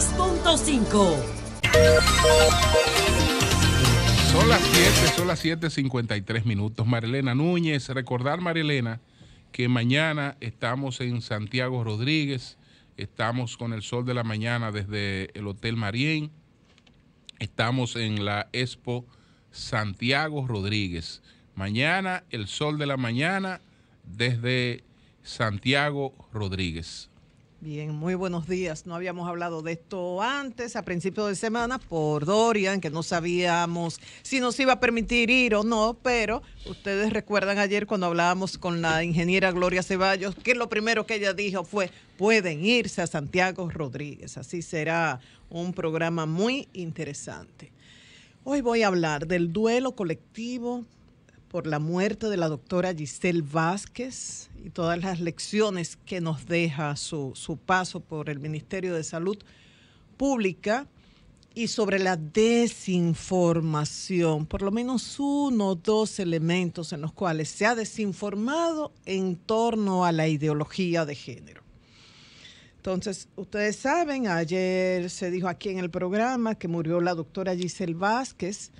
Son las 7, son las 7.53 minutos. Marilena Núñez, recordar Marilena que mañana estamos en Santiago Rodríguez, estamos con el sol de la mañana desde el Hotel Marién, estamos en la Expo Santiago Rodríguez. Mañana el sol de la mañana desde Santiago Rodríguez. Bien, muy buenos días. No habíamos hablado de esto antes, a principio de semana, por Dorian, que no sabíamos si nos iba a permitir ir o no, pero ustedes recuerdan ayer cuando hablábamos con la ingeniera Gloria Ceballos, que lo primero que ella dijo fue, pueden irse a Santiago Rodríguez. Así será un programa muy interesante. Hoy voy a hablar del duelo colectivo por la muerte de la doctora Giselle Vázquez y todas las lecciones que nos deja su, paso por el Ministerio de Salud Pública y sobre la desinformación, por lo menos uno o dos elementos en los cuales se ha desinformado en torno a la ideología de género. Entonces, ustedes saben, ayer se dijo aquí en el programa que murió la doctora Giselle Vázquez,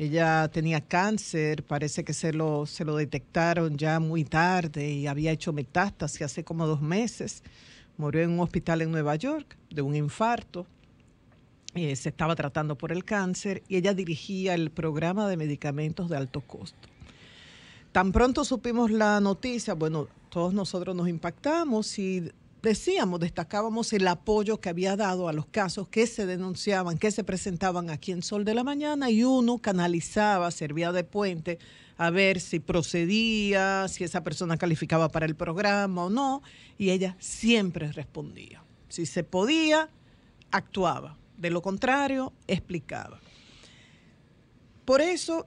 ella tenía cáncer, parece que se lo, se lo detectaron ya muy tarde y había hecho metástasis hace como dos meses. Murió en un hospital en Nueva York de un infarto. Eh, se estaba tratando por el cáncer y ella dirigía el programa de medicamentos de alto costo. Tan pronto supimos la noticia, bueno, todos nosotros nos impactamos y decíamos, destacábamos el apoyo que había dado a los casos que se denunciaban, que se presentaban aquí en Sol de la Mañana y uno canalizaba, servía de puente a ver si procedía, si esa persona calificaba para el programa o no, y ella siempre respondía. Si se podía, actuaba, de lo contrario, explicaba. Por eso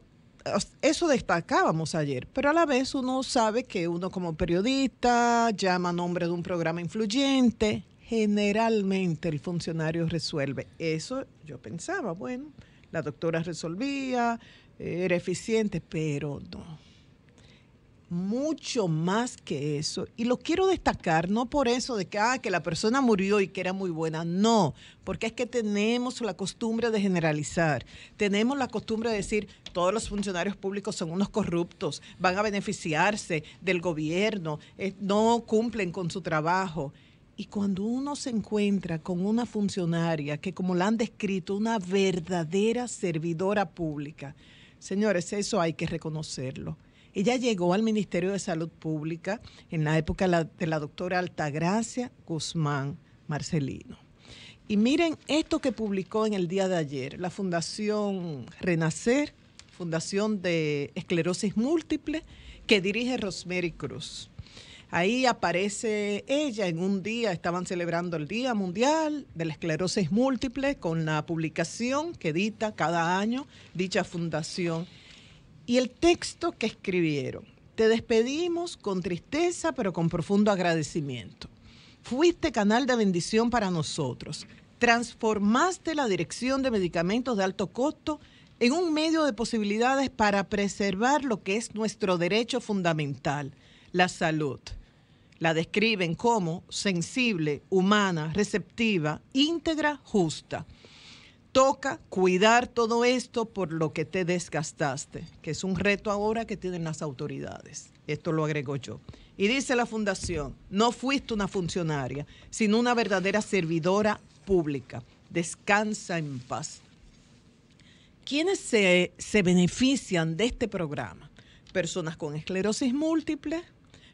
eso destacábamos ayer, pero a la vez uno sabe que uno como periodista llama nombre de un programa influyente, generalmente el funcionario resuelve. Eso yo pensaba, bueno, la doctora resolvía, era eficiente, pero no mucho más que eso. Y lo quiero destacar, no por eso de que, ah, que la persona murió y que era muy buena, no, porque es que tenemos la costumbre de generalizar, tenemos la costumbre de decir, todos los funcionarios públicos son unos corruptos, van a beneficiarse del gobierno, eh, no cumplen con su trabajo. Y cuando uno se encuentra con una funcionaria que, como la han descrito, una verdadera servidora pública, señores, eso hay que reconocerlo ella llegó al Ministerio de Salud Pública en la época de la doctora Altagracia Guzmán Marcelino. Y miren esto que publicó en el día de ayer la Fundación Renacer, Fundación de Esclerosis Múltiple, que dirige Rosemary Cruz. Ahí aparece ella en un día, estaban celebrando el Día Mundial de la Esclerosis Múltiple con la publicación que edita cada año dicha fundación y el texto que escribieron. Te despedimos con tristeza, pero con profundo agradecimiento. Fuiste canal de bendición para nosotros. Transformaste la dirección de medicamentos de alto costo en un medio de posibilidades para preservar lo que es nuestro derecho fundamental, la salud. La describen como sensible, humana, receptiva, íntegra, justa toca cuidar todo esto por lo que te desgastaste, que es un reto ahora que tienen las autoridades. Esto lo agrego yo. Y dice la fundación, no fuiste una funcionaria, sino una verdadera servidora pública. Descansa en paz. ¿Quiénes se, se benefician de este programa? Personas con esclerosis múltiple,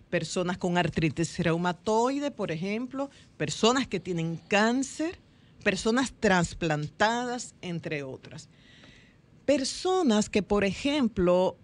personas con artritis reumatoide, por ejemplo, personas que tienen cáncer, personas trasplantadas, entre otras. Personas que, por ejemplo,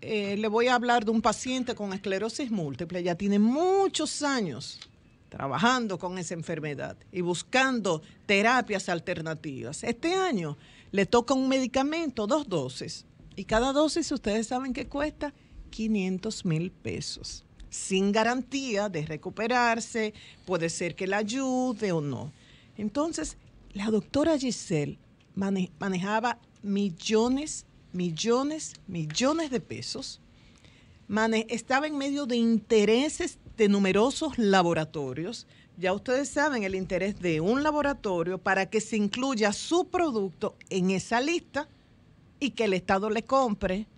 eh, le voy a hablar de un paciente con esclerosis múltiple, ya tiene muchos años trabajando con esa enfermedad y buscando terapias alternativas. Este año le toca un medicamento, dos dosis, y cada dosis ustedes saben que cuesta 500 mil pesos, sin garantía de recuperarse, puede ser que la ayude o no. Entonces, la doctora Giselle manejaba millones, millones, millones de pesos. estaba en medio de intereses de numerosos laboratorios. Ya ustedes saben el interés de un laboratorio para que se incluya su producto en esa lista y que el Estado le compre.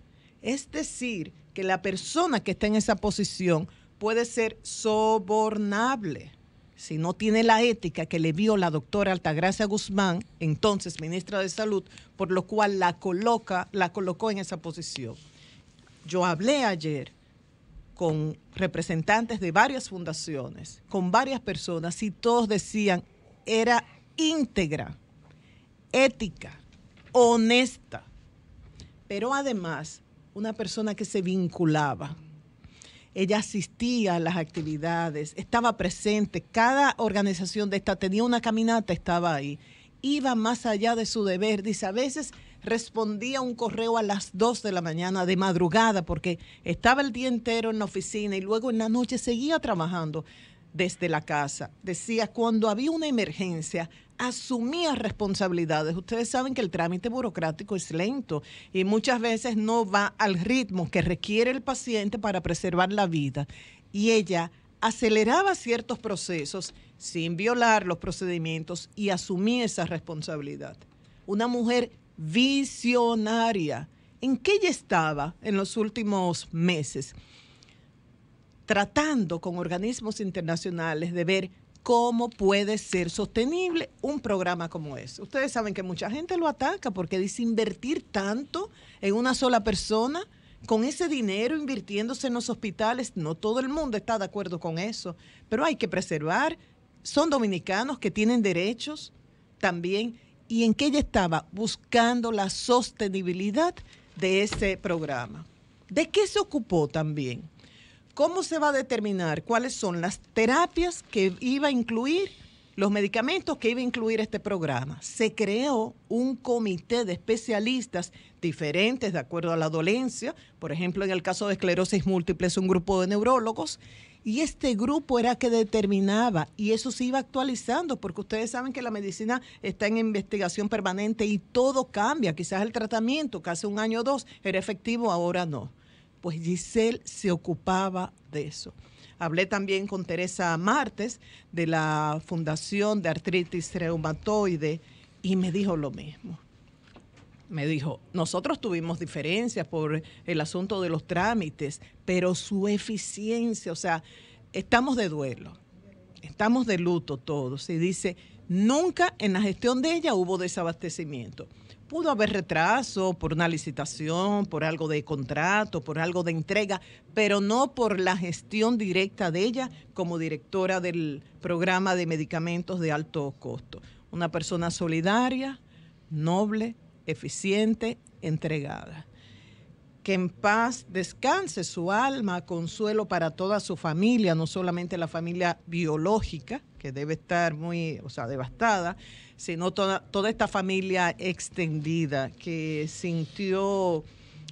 Es decir, que la persona que está en esa posición puede ser sobornable si no tiene la ética que le vio la doctora Altagracia Guzmán, entonces ministra de Salud, por lo cual la coloca, la colocó en esa posición. Yo hablé ayer con representantes de varias fundaciones, con varias personas, y todos decían era íntegra, ética, honesta, pero además una persona que se vinculaba ella asistía a las actividades, estaba presente, cada organización de esta tenía una caminata, estaba ahí, iba más allá de su deber, dice, a veces respondía un correo a las 2 de la mañana de madrugada porque estaba el día entero en la oficina y luego en la noche seguía trabajando desde la casa. Decía, cuando había una emergencia, asumía responsabilidades. Ustedes saben que el trámite burocrático es lento y muchas veces no va al ritmo que requiere el paciente para preservar la vida. Y ella aceleraba ciertos procesos sin violar los procedimientos y asumía esa responsabilidad. Una mujer visionaria. ¿En qué ella estaba en los últimos meses? tratando con organismos internacionales de ver cómo puede ser sostenible un programa como ese. Ustedes saben que mucha gente lo ataca porque dice invertir tanto en una sola persona, con ese dinero invirtiéndose en los hospitales, no todo el mundo está de acuerdo con eso, pero hay que preservar, son dominicanos que tienen derechos también, y en qué ella estaba buscando la sostenibilidad de ese programa. ¿De qué se ocupó también? ¿Cómo se va a determinar cuáles son las terapias que iba a incluir, los medicamentos que iba a incluir este programa? Se creó un comité de especialistas diferentes de acuerdo a la dolencia, por ejemplo, en el caso de esclerosis múltiple es un grupo de neurólogos, y este grupo era que determinaba y eso se iba actualizando porque ustedes saben que la medicina está en investigación permanente y todo cambia, quizás el tratamiento que hace un año o dos era efectivo, ahora no pues Giselle se ocupaba de eso. Hablé también con Teresa Martes de la Fundación de Artritis Reumatoide y me dijo lo mismo. Me dijo, nosotros tuvimos diferencias por el asunto de los trámites, pero su eficiencia, o sea, estamos de duelo, estamos de luto todos. Y dice, Nunca en la gestión de ella hubo desabastecimiento. Pudo haber retraso por una licitación, por algo de contrato, por algo de entrega, pero no por la gestión directa de ella como directora del programa de medicamentos de alto costo. Una persona solidaria, noble, eficiente, entregada que en paz descanse su alma, consuelo para toda su familia, no solamente la familia biológica, que debe estar muy, o sea, devastada, sino toda, toda esta familia extendida que sintió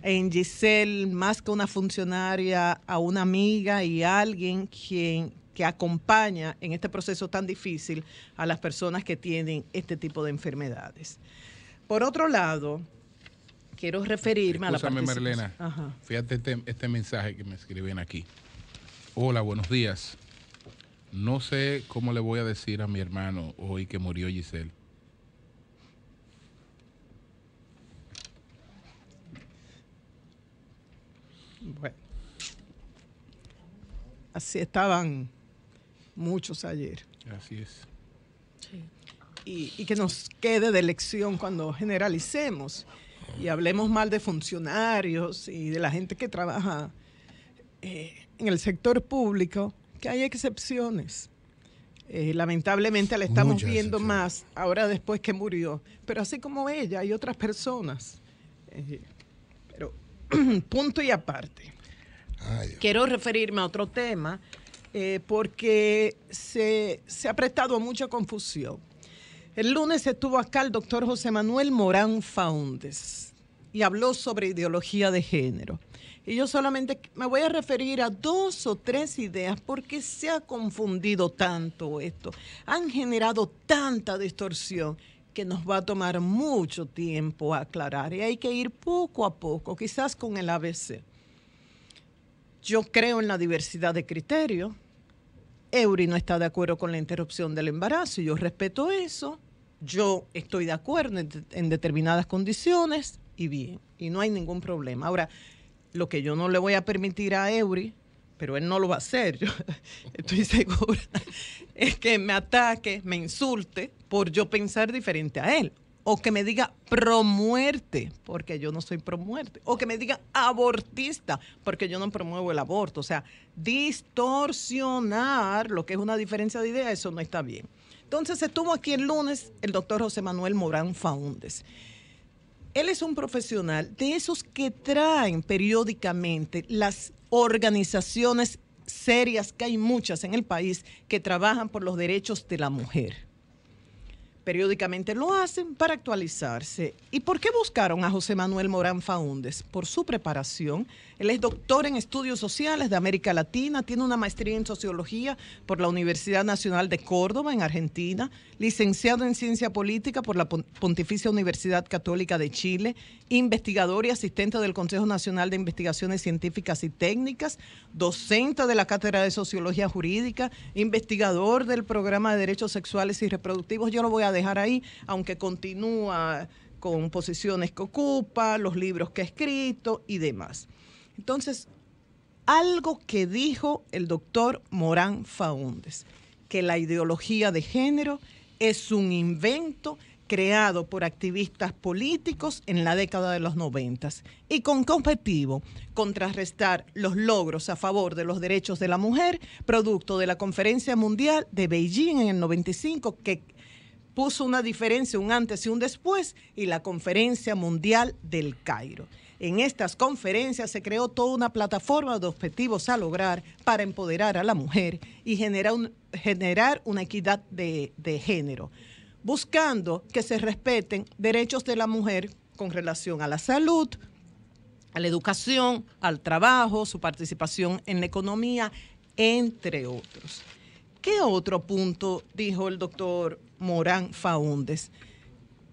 en Giselle más que una funcionaria, a una amiga y a alguien quien, que acompaña en este proceso tan difícil a las personas que tienen este tipo de enfermedades. Por otro lado, quiero referirme a la Marlena, Ajá. fíjate este, este, mensaje que me escriben aquí. Hola, buenos días. No sé cómo le voy a decir a mi hermano hoy que murió Giselle. Bueno, así estaban muchos ayer. Así es. Y, y, que nos quede de lección cuando generalicemos y hablemos mal de funcionarios y de la gente que trabaja eh, en el sector público, que hay excepciones. Eh, lamentablemente la estamos viendo más ahora después que murió, pero así como ella hay otras personas. Eh, pero punto y aparte. Quiero referirme a otro tema porque se, se ha prestado mucha confusión el lunes estuvo acá el doctor José Manuel Morán Faundes y habló sobre ideología de género. Y yo solamente me voy a referir a dos o tres ideas porque se ha confundido tanto esto. Han generado tanta distorsión que nos va a tomar mucho tiempo aclarar y hay que ir poco a poco, quizás con el ABC. Yo creo en la diversidad de criterios, Eury no está de acuerdo con la interrupción del embarazo, y yo respeto eso, yo estoy de acuerdo en, determinadas condiciones y bien, y no hay ningún problema. Ahora, lo que yo no le voy a permitir a Eury, pero él no lo va a hacer, yo estoy segura, es que me ataque, me insulte por yo pensar diferente a él o que me diga promuerte, porque yo no soy promuerte, o que me diga abortista, porque yo no promuevo el aborto. O sea, distorsionar lo que es una diferencia de idea, eso no está bien. Entonces estuvo aquí el lunes el doctor José Manuel Morán Faúndes. Él es un profesional de esos que traen periódicamente las organizaciones serias, que hay muchas en el país, que trabajan por los derechos de la mujer Periódicamente lo hacen para actualizarse. ¿Y por qué buscaron a José Manuel Morán Faúndes? Por su preparación. Él es doctor en estudios sociales de América Latina, tiene una maestría en sociología por la Universidad Nacional de Córdoba, en Argentina, licenciado en ciencia política por la Pontificia Universidad Católica de Chile, investigador y asistente del Consejo Nacional de Investigaciones Científicas y Técnicas, docente de la Cátedra de Sociología Jurídica, investigador del programa de Derechos Sexuales y Reproductivos. Yo lo voy a dejar ahí, aunque continúa con posiciones que ocupa, los libros que ha escrito y demás. Entonces, algo que dijo el doctor Morán Faúndes, que la ideología de género es un invento creado por activistas políticos en la década de los noventas y con objetivo contrarrestar los logros a favor de los derechos de la mujer, producto de la Conferencia Mundial de Beijing en el 95 que puso una diferencia, un antes y un después, y la Conferencia Mundial del Cairo. En estas conferencias se creó toda una plataforma de objetivos a lograr para empoderar a la mujer y generar, una equidad de género, buscando que se respeten derechos de la mujer con relación a la salud, a la educación, al trabajo, su participación en la economía, entre otros. ¿Qué otro punto dijo el doctor Morán Faúndes,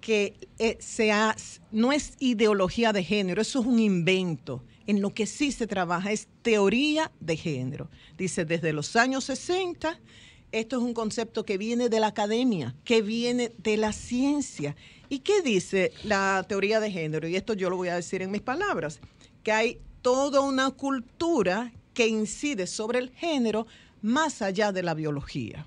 que eh, no es ideología de género, eso es un invento. En lo que sí se trabaja es teoría de género. Dice, desde los años 60, esto es un concepto que viene de la academia, que viene de la ciencia. ¿Y qué dice la teoría de género? Y esto yo lo voy a decir en mis palabras, que hay toda una cultura que incide sobre el género más allá de la biología.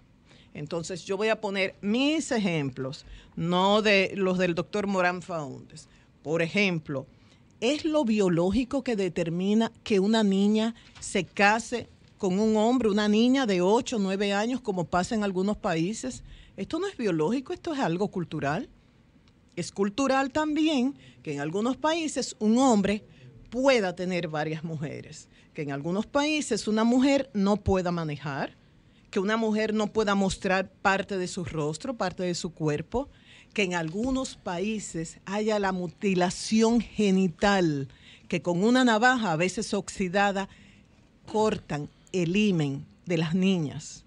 Entonces yo voy a poner mis ejemplos, no de los del doctor Morán Faundes. Por ejemplo, ¿es lo biológico que determina que una niña se case con un hombre, una niña de 8 o 9 años, como pasa en algunos países? Esto no es biológico, esto es algo cultural. Es cultural también que en algunos países un hombre pueda tener varias mujeres, que en algunos países una mujer no pueda manejar, que una mujer no pueda mostrar parte de su rostro, parte de su cuerpo, que en algunos países haya la mutilación genital, que con una navaja a veces oxidada cortan el himen de las niñas.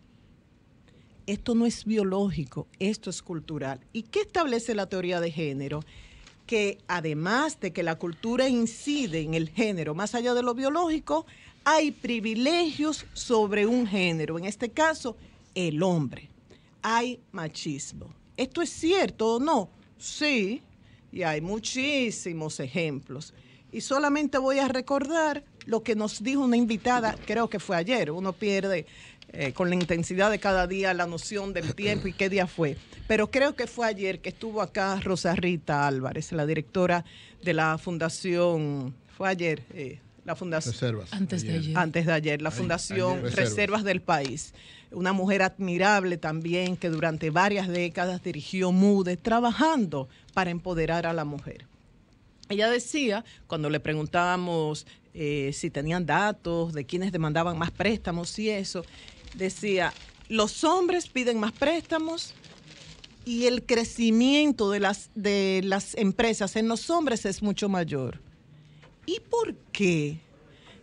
Esto no es biológico, esto es cultural. ¿Y qué establece la teoría de género? que además de que la cultura incide en el género, más allá de lo biológico, hay privilegios sobre un género, en este caso el hombre. Hay machismo. ¿Esto es cierto o no? Sí, y hay muchísimos ejemplos. Y solamente voy a recordar lo que nos dijo una invitada, creo que fue ayer, uno pierde eh, con la intensidad de cada día la noción del tiempo y qué día fue, pero creo que fue ayer que estuvo acá Rosa Rita Álvarez, la directora de la Fundación, fue ayer, eh, la fundación reservas, antes de ayer, la fundación reservas. del país una mujer admirable también que durante varias décadas dirigió MUDE trabajando para empoderar a la mujer ella decía cuando le preguntábamos eh, si tenían datos de quienes demandaban más préstamos y eso decía los hombres piden más préstamos y el crecimiento de las, de las empresas en los hombres es mucho mayor ¿Y por qué?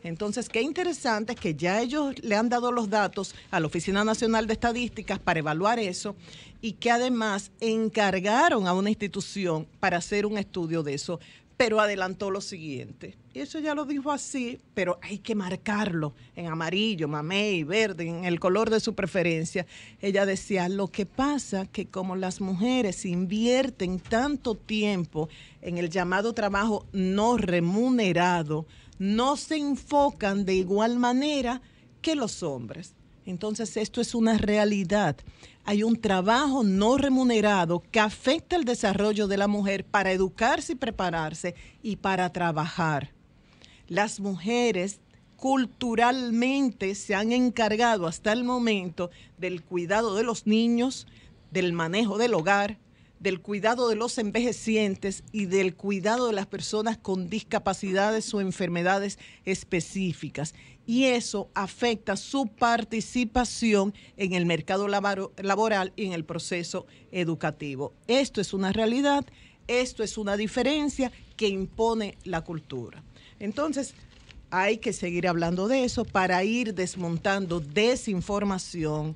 Entonces, qué interesante es que ya ellos le han dado los datos a la Oficina Nacional de Estadísticas para evaluar eso y que además encargaron a una institución para hacer un estudio de eso pero adelantó lo siguiente. Eso ya lo dijo así, pero hay que marcarlo en amarillo, y verde, en el color de su preferencia. Ella decía, lo que pasa que como las mujeres invierten tanto tiempo en el llamado trabajo no remunerado, no se enfocan de igual manera que los hombres. Entonces esto es una realidad hay un trabajo no remunerado que afecta el desarrollo de la mujer para educarse y prepararse y para trabajar. Las mujeres culturalmente se han encargado hasta el momento del cuidado de los niños, del manejo del hogar, del cuidado de los envejecientes y del cuidado de las personas con discapacidades o enfermedades específicas. Y eso afecta su participación en el mercado laboral y en el proceso educativo. Esto es una realidad, esto es una diferencia que impone la cultura. Entonces, hay que seguir hablando de eso para ir desmontando desinformación,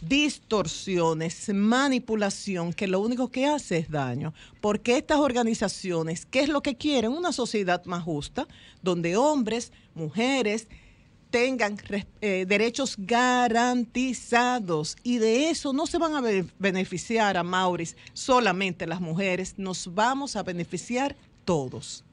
distorsiones, manipulación, que lo único que hace es daño. Porque estas organizaciones, ¿qué es lo que quieren? Una sociedad más justa, donde hombres, mujeres tengan eh, derechos garantizados y de eso no se van a beneficiar a Maurice solamente las mujeres, nos vamos a beneficiar todos.